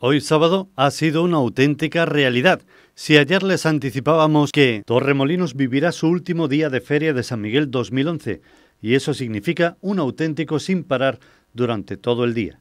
Hoy sábado ha sido una auténtica realidad. Si ayer les anticipábamos que Torremolinos vivirá su último día de Feria de San Miguel 2011, y eso significa un auténtico sin parar durante todo el día,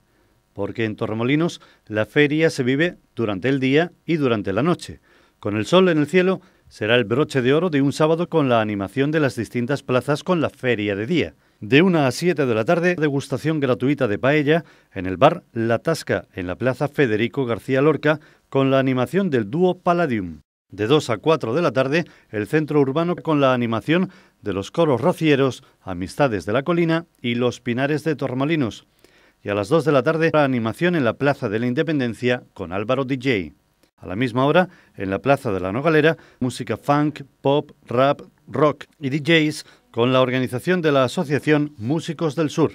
porque en Torremolinos la feria se vive durante el día y durante la noche. Con el sol en el cielo será el broche de oro de un sábado con la animación de las distintas plazas con la feria de día. De 1 a 7 de la tarde, degustación gratuita de paella en el bar La Tasca, en la plaza Federico García Lorca, con la animación del dúo Palladium. De 2 a 4 de la tarde, el centro urbano con la animación de los coros rocieros, Amistades de la Colina y Los Pinares de Tormalinos. Y a las 2 de la tarde, la animación en la Plaza de la Independencia con Álvaro DJ. A la misma hora, en la Plaza de la Nogalera, música funk, pop, rap, rock y DJs con la organización de la Asociación Músicos del Sur.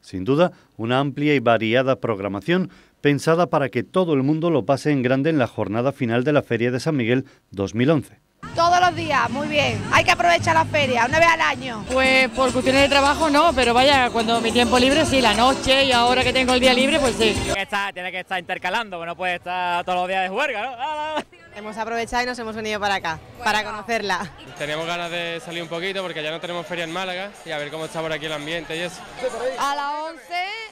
Sin duda, una amplia y variada programación pensada para que todo el mundo lo pase en grande en la jornada final de la Feria de San Miguel 2011. Todos los días, muy bien. Hay que aprovechar la feria, una vez al año. Pues por cuestiones de trabajo no, pero vaya, cuando mi tiempo libre sí, la noche y ahora que tengo el día libre, pues sí. Tiene que estar, intercalando, no puede estar todos los días de juerga, ¿no? Ah, ah. Hemos aprovechado y nos hemos unido para acá, para conocerla. Teníamos ganas de salir un poquito porque ya no tenemos feria en Málaga y a ver cómo está por aquí el ambiente y eso. A las 11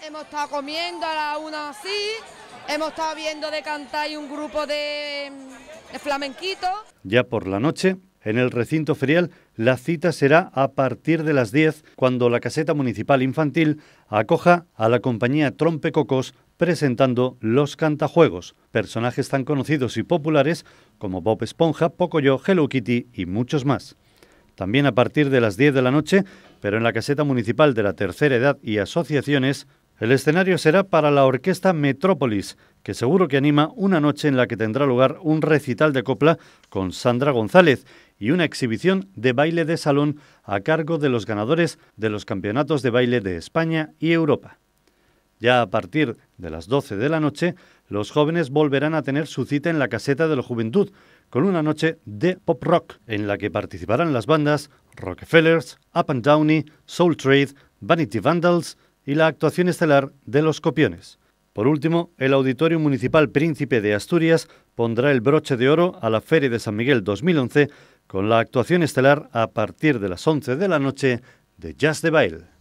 hemos estado comiendo, a las 1 así, hemos estado viendo de cantar y un grupo de flamenquito. Ya por la noche, en el recinto ferial, la cita será a partir de las 10, cuando la caseta municipal infantil acoja a la compañía Trompecocos presentando los cantajuegos, personajes tan conocidos y populares como Bob Esponja, Pocoyo, Hello Kitty y muchos más. También a partir de las 10 de la noche, pero en la caseta municipal de la tercera edad y asociaciones, el escenario será para la Orquesta Metrópolis, que seguro que anima una noche en la que tendrá lugar un recital de copla con Sandra González y una exhibición de baile de salón a cargo de los ganadores de los campeonatos de baile de España y Europa. Ya a partir de las 12 de la noche, los jóvenes volverán a tener su cita en la caseta de la juventud, con una noche de pop rock, en la que participarán las bandas Rockefellers, Up and Downey, Soul Trade, Vanity Vandals, y la actuación estelar de los copiones. Por último, el Auditorio Municipal Príncipe de Asturias pondrá el broche de oro a la Feria de San Miguel 2011 con la actuación estelar a partir de las 11 de la noche de Jazz de Baile.